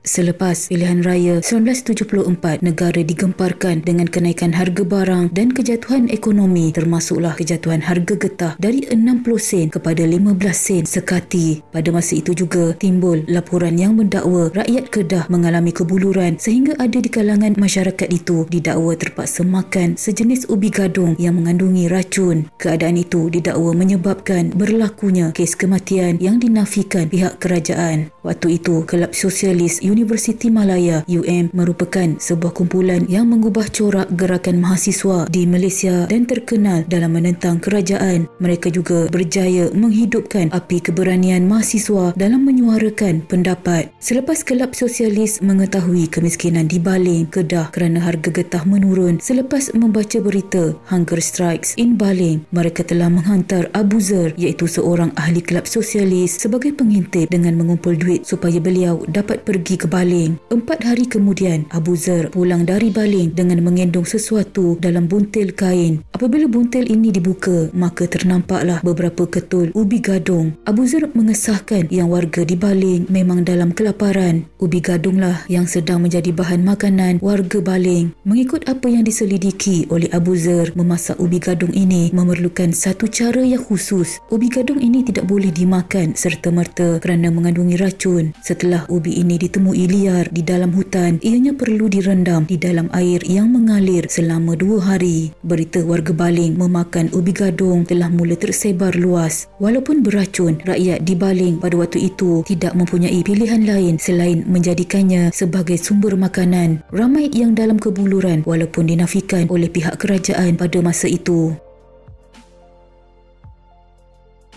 Selepas pilihan raya 1974, negara digemparkan dengan kenaikan harga barang dan kejatuhan ekonomi termasuklah kejatuhan harga getah dari 60 sen kepada 15 sen sekati. Pada masa itu juga timbul laporan yang mendakwa rakyat Kedah mengalami kebuluran sehingga ada di kalangan masyarakat itu didakwa terpaksa makan sejenis ubi gadung yang mengandungi racun. Keadaan itu didakwa menyebabkan berlakunya kes kematian yang dinafikan pihak kerajaan. Waktu itu, Kelab Sosialis Universiti Malaya UM merupakan sebuah kumpulan yang mengubah corak gerakan mahasiswa di Malaysia dan terkenal dalam menentang kerajaan. Mereka juga berjaya menghidupkan api keberanian mahasiswa dalam menyuarakan pendapat. Selepas Kelab Sosialis mengetahui kemiskinan di Baling, Kedah kerana harga getah menurun selepas membaca berita Hunger Strikes in Baling, mereka telah menghantar Abu Zer iaitu seorang ahli Kelab Sosialis sebagai pengintip dengan mengumpul duit duit supaya beliau dapat pergi ke Baling. Empat hari kemudian, Abu Zer pulang dari Baling dengan mengendong sesuatu dalam buntil kain. Apabila buntil ini dibuka, maka ternampaklah beberapa ketul ubi gadung. Abu Zer mengesahkan yang warga di Baling memang dalam kelaparan. Ubi gadunglah yang sedang menjadi bahan makanan warga Baling. Mengikut apa yang diselidiki oleh Abu Zer, memasak ubi gadung ini memerlukan satu cara yang khusus. Ubi gadung ini tidak boleh dimakan serta-merta kerana mengandungi racun beracun. Setelah ubi ini ditemui liar di dalam hutan, ianya perlu direndam di dalam air yang mengalir selama dua hari. Berita warga Baling memakan ubi gadung telah mula tersebar luas. Walaupun beracun, rakyat di Baling pada waktu itu tidak mempunyai pilihan lain selain menjadikannya sebagai sumber makanan. Ramai yang dalam kebuluran walaupun dinafikan oleh pihak kerajaan pada masa itu.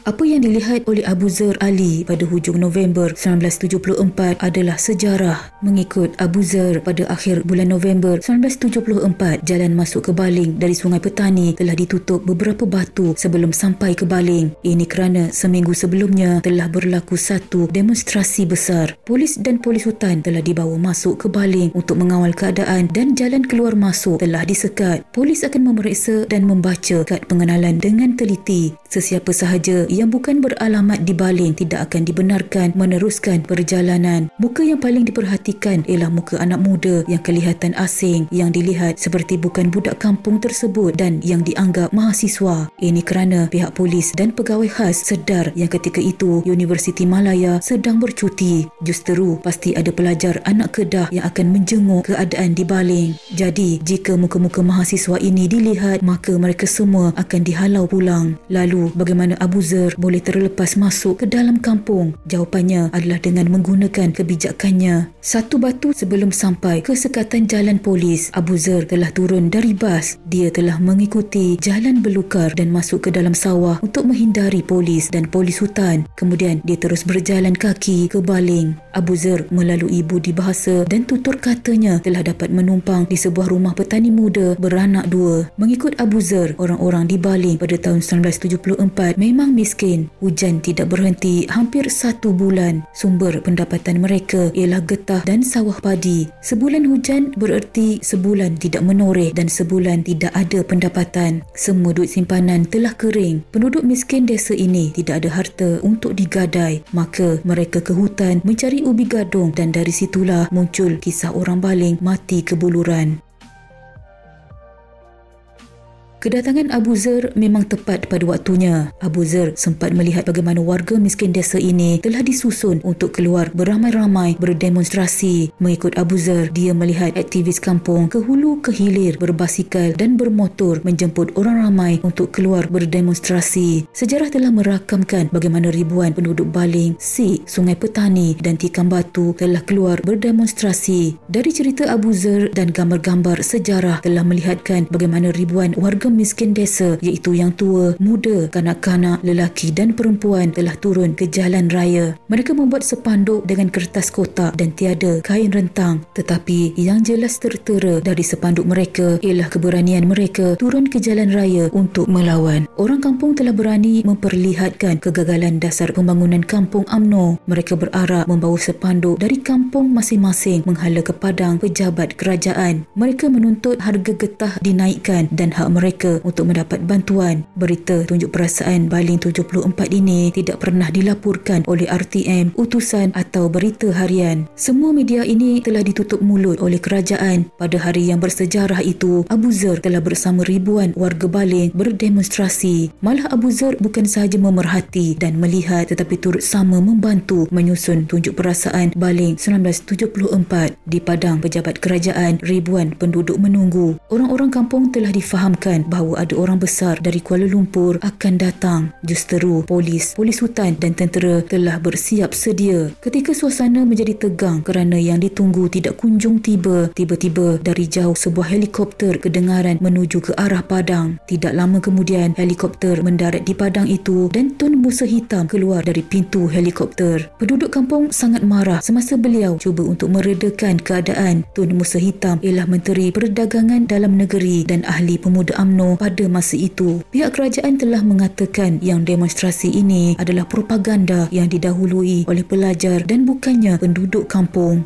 Apa yang dilihat oleh Abu Zar Ali pada hujung November 1974 adalah sejarah. Mengikut Abu Zar pada akhir bulan November 1974, jalan masuk ke Baling dari Sungai Petani telah ditutup beberapa batu sebelum sampai ke Baling. Ini kerana seminggu sebelumnya telah berlaku satu demonstrasi besar. Polis dan polis hutan telah dibawa masuk ke Baling untuk mengawal keadaan dan jalan keluar masuk telah disekat. Polis akan memeriksa dan membaca kad pengenalan dengan teliti. Sesiapa sahaja yang bukan beralamat di Baling tidak akan dibenarkan meneruskan perjalanan. Muka yang paling diperhatikan ialah muka anak muda yang kelihatan asing yang dilihat seperti bukan budak kampung tersebut dan yang dianggap mahasiswa. Ini kerana pihak polis dan pegawai khas sedar yang ketika itu Universiti Malaya sedang bercuti. Justeru pasti ada pelajar anak kedah yang akan menjenguk keadaan di Baling. Jadi jika muka-muka mahasiswa ini dilihat maka mereka semua akan dihalau pulang. Lalu bagaimana Abuza user boleh terlepas masuk ke dalam kampung? Jawapannya adalah dengan menggunakan kebijakannya. Satu batu sebelum sampai ke sekatan jalan polis, Abu Zer telah turun dari bas. Dia telah mengikuti jalan belukar dan masuk ke dalam sawah untuk menghindari polis dan polis hutan. Kemudian, dia terus berjalan kaki ke baling. Abu Zer melalui budi bahasa dan tutur katanya telah dapat menumpang di sebuah rumah petani muda beranak dua. Mengikut Abu Zer, orang-orang di baling pada tahun 1974 memang miskin miskin. Hujan tidak berhenti hampir satu bulan. Sumber pendapatan mereka ialah getah dan sawah padi. Sebulan hujan bererti sebulan tidak menoreh dan sebulan tidak ada pendapatan. Semua duit simpanan telah kering. Penduduk miskin desa ini tidak ada harta untuk digadai. Maka mereka ke hutan mencari ubi gadung dan dari situlah muncul kisah orang baling mati kebuluran. Kedatangan Abu Zer memang tepat pada waktunya. Abu Zer sempat melihat bagaimana warga miskin desa ini telah disusun untuk keluar beramai-ramai berdemonstrasi. Mengikut Abu Zer, dia melihat aktivis kampung ke hulu ke hilir berbasikal dan bermotor menjemput orang ramai untuk keluar berdemonstrasi. Sejarah telah merakamkan bagaimana ribuan penduduk Baling, Si, Sungai Petani dan Tikam Batu telah keluar berdemonstrasi. Dari cerita Abu Zer dan gambar-gambar sejarah telah melihatkan bagaimana ribuan warga miskin desa iaitu yang tua, muda, kanak-kanak, lelaki dan perempuan telah turun ke jalan raya. Mereka membuat sepanduk dengan kertas kotak dan tiada kain rentang. Tetapi yang jelas tertera dari sepanduk mereka ialah keberanian mereka turun ke jalan raya untuk melawan. Orang kampung telah berani memperlihatkan kegagalan dasar pembangunan kampung UMNO. Mereka berarak membawa sepanduk dari kampung masing-masing menghala ke padang pejabat kerajaan. Mereka menuntut harga getah dinaikkan dan hak mereka mereka untuk mendapat bantuan. Berita tunjuk perasaan baling 74 ini tidak pernah dilaporkan oleh RTM, utusan atau berita harian. Semua media ini telah ditutup mulut oleh kerajaan. Pada hari yang bersejarah itu, Abu Zer telah bersama ribuan warga baling berdemonstrasi. Malah Abu Zer bukan sahaja memerhati dan melihat tetapi turut sama membantu menyusun tunjuk perasaan baling 1974 di Padang Pejabat Kerajaan ribuan penduduk menunggu. Orang-orang kampung telah difahamkan bahawa ada orang besar dari Kuala Lumpur akan datang. Justeru polis, polis hutan dan tentera telah bersiap sedia. Ketika suasana menjadi tegang kerana yang ditunggu tidak kunjung tiba, tiba-tiba dari jauh sebuah helikopter kedengaran menuju ke arah padang. Tidak lama kemudian, helikopter mendarat di padang itu dan Tun Musa Hitam keluar dari pintu helikopter. Penduduk kampung sangat marah semasa beliau cuba untuk meredakan keadaan. Tun Musa Hitam ialah Menteri Perdagangan Dalam Negeri dan Ahli Pemuda Amnesia UMNO pada masa itu. Pihak kerajaan telah mengatakan yang demonstrasi ini adalah propaganda yang didahului oleh pelajar dan bukannya penduduk kampung.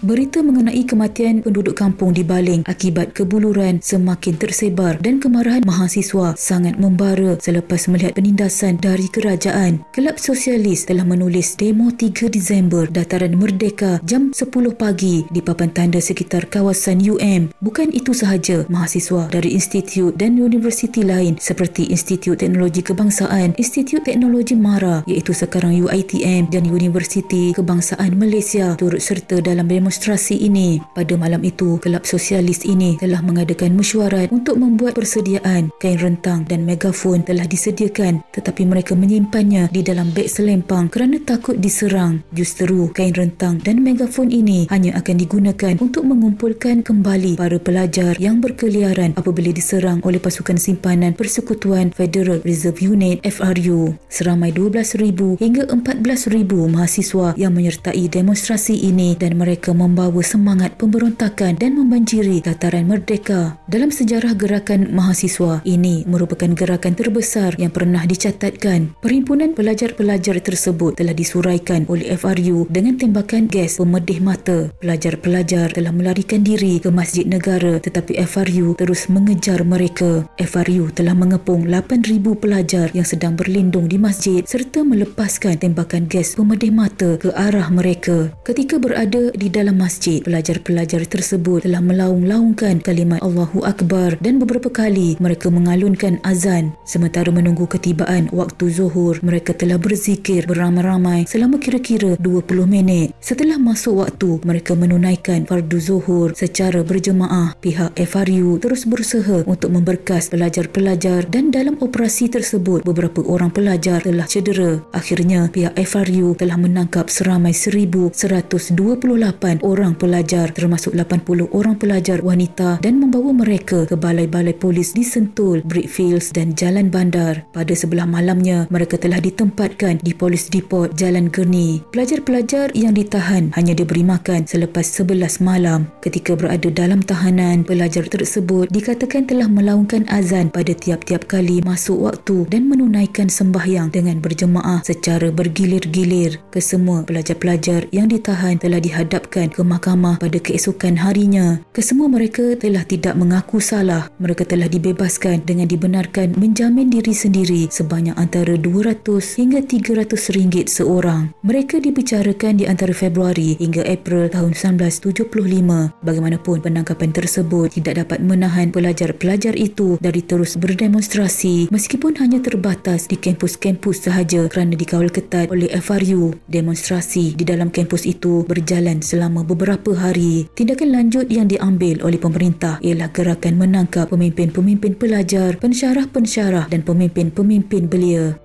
Berita mengenai kematian penduduk kampung di Baling akibat kebuluran semakin tersebar dan kemarahan mahasiswa sangat membara selepas melihat penindasan dari kerajaan. Kelab Sosialis telah menulis demo 3 Disember Dataran Merdeka jam 10 pagi di papan tanda sekitar kawasan UM. Bukan itu sahaja, mahasiswa dari institut dan universiti lain seperti Institut Teknologi Kebangsaan, Institut Teknologi MARA iaitu sekarang UITM dan Universiti Kebangsaan Malaysia turut serta dalam demo demonstrasi ini. Pada malam itu, Kelab Sosialis ini telah mengadakan mesyuarat untuk membuat persediaan. Kain rentang dan megafon telah disediakan tetapi mereka menyimpannya di dalam beg selempang kerana takut diserang. Justeru, kain rentang dan megafon ini hanya akan digunakan untuk mengumpulkan kembali para pelajar yang berkeliaran apabila diserang oleh pasukan simpanan Persekutuan Federal Reserve Unit FRU. Seramai 12,000 hingga 14,000 mahasiswa yang menyertai demonstrasi ini dan mereka membawa semangat pemberontakan dan membanjiri dataran merdeka. Dalam sejarah gerakan mahasiswa, ini merupakan gerakan terbesar yang pernah dicatatkan. Perhimpunan pelajar-pelajar tersebut telah disuraikan oleh FRU dengan tembakan gas pemedih mata. Pelajar-pelajar telah melarikan diri ke Masjid Negara tetapi FRU terus mengejar mereka. FRU telah mengepung 8,000 pelajar yang sedang berlindung di masjid serta melepaskan tembakan gas pemedih mata ke arah mereka. Ketika berada di dalam dalam masjid. Pelajar-pelajar tersebut telah melaung-laungkan kalimat Allahu Akbar dan beberapa kali mereka mengalunkan azan. Sementara menunggu ketibaan waktu zuhur, mereka telah berzikir beramai-ramai selama kira-kira 20 minit. Setelah masuk waktu, mereka menunaikan fardu zuhur secara berjemaah. Pihak FRU terus berusaha untuk memberkas pelajar-pelajar dan dalam operasi tersebut, beberapa orang pelajar telah cedera. Akhirnya, pihak FRU telah menangkap seramai 1,128 9 orang pelajar termasuk 80 orang pelajar wanita dan membawa mereka ke balai-balai polis di Sentul, Brickfields dan Jalan Bandar. Pada sebelah malamnya, mereka telah ditempatkan di polis depot Jalan Gerni. Pelajar-pelajar yang ditahan hanya diberi makan selepas 11 malam. Ketika berada dalam tahanan, pelajar tersebut dikatakan telah melaungkan azan pada tiap-tiap kali masuk waktu dan menunaikan sembahyang dengan berjemaah secara bergilir-gilir. Kesemua pelajar-pelajar yang ditahan telah dihadapkan ke mahkamah pada keesokan harinya. Kesemua mereka telah tidak mengaku salah. Mereka telah dibebaskan dengan dibenarkan menjamin diri sendiri sebanyak antara 200 hingga 300 ringgit seorang. Mereka dibicarakan di antara Februari hingga April tahun 1975. Bagaimanapun penangkapan tersebut tidak dapat menahan pelajar-pelajar itu dari terus berdemonstrasi meskipun hanya terbatas di kampus-kampus sahaja kerana dikawal ketat oleh FRU. Demonstrasi di dalam kampus itu berjalan selama selama beberapa hari. Tindakan lanjut yang diambil oleh pemerintah ialah gerakan menangkap pemimpin-pemimpin pelajar, pensyarah-pensyarah dan pemimpin-pemimpin belia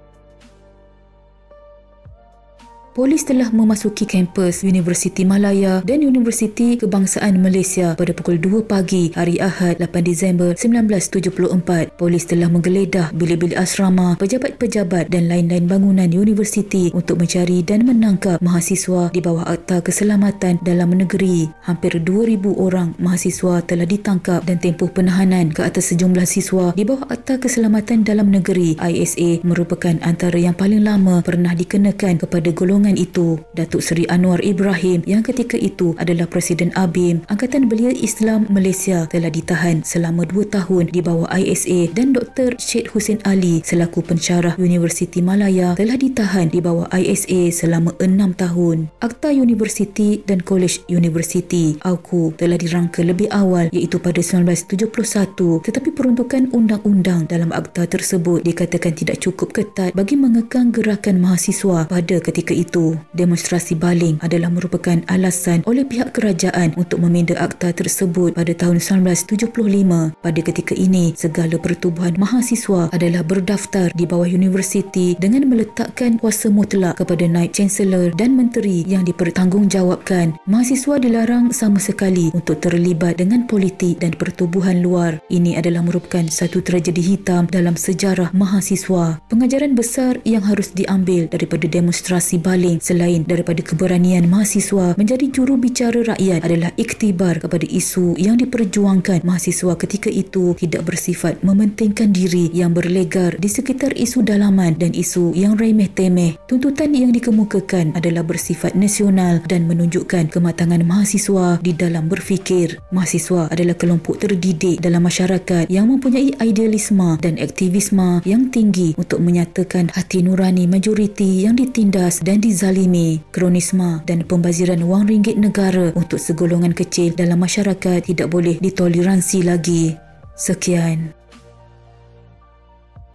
polis telah memasuki kampus Universiti Malaya dan Universiti Kebangsaan Malaysia pada pukul 2 pagi hari Ahad 8 Disember 1974. Polis telah menggeledah bilik-bilik asrama, pejabat-pejabat dan lain-lain bangunan universiti untuk mencari dan menangkap mahasiswa di bawah Akta Keselamatan Dalam Negeri. Hampir 2,000 orang mahasiswa telah ditangkap dan tempoh penahanan ke atas sejumlah siswa di bawah Akta Keselamatan Dalam Negeri ISA merupakan antara yang paling lama pernah dikenakan kepada golongan golongan itu. Datuk Seri Anwar Ibrahim yang ketika itu adalah Presiden ABIM, Angkatan Belia Islam Malaysia telah ditahan selama dua tahun di bawah ISA dan Dr. Syed Hussein Ali selaku pensyarah Universiti Malaya telah ditahan di bawah ISA selama enam tahun. Akta Universiti dan College University AUKU telah dirangka lebih awal iaitu pada 1971 tetapi peruntukan undang-undang dalam akta tersebut dikatakan tidak cukup ketat bagi mengekang gerakan mahasiswa pada ketika itu itu, demonstrasi baling adalah merupakan alasan oleh pihak kerajaan untuk meminda akta tersebut pada tahun 1975. Pada ketika ini, segala pertubuhan mahasiswa adalah berdaftar di bawah universiti dengan meletakkan kuasa mutlak kepada naib chancellor dan menteri yang dipertanggungjawabkan. Mahasiswa dilarang sama sekali untuk terlibat dengan politik dan pertubuhan luar. Ini adalah merupakan satu tragedi hitam dalam sejarah mahasiswa. Pengajaran besar yang harus diambil daripada demonstrasi baling berpaling selain daripada keberanian mahasiswa menjadi juru bicara rakyat adalah iktibar kepada isu yang diperjuangkan mahasiswa ketika itu tidak bersifat mementingkan diri yang berlegar di sekitar isu dalaman dan isu yang remeh temeh tuntutan yang dikemukakan adalah bersifat nasional dan menunjukkan kematangan mahasiswa di dalam berfikir mahasiswa adalah kelompok terdidik dalam masyarakat yang mempunyai idealisme dan aktivisme yang tinggi untuk menyatakan hati nurani majoriti yang ditindas dan dizalimi, kronisme dan pembaziran wang ringgit negara untuk segolongan kecil dalam masyarakat tidak boleh ditoleransi lagi. Sekian.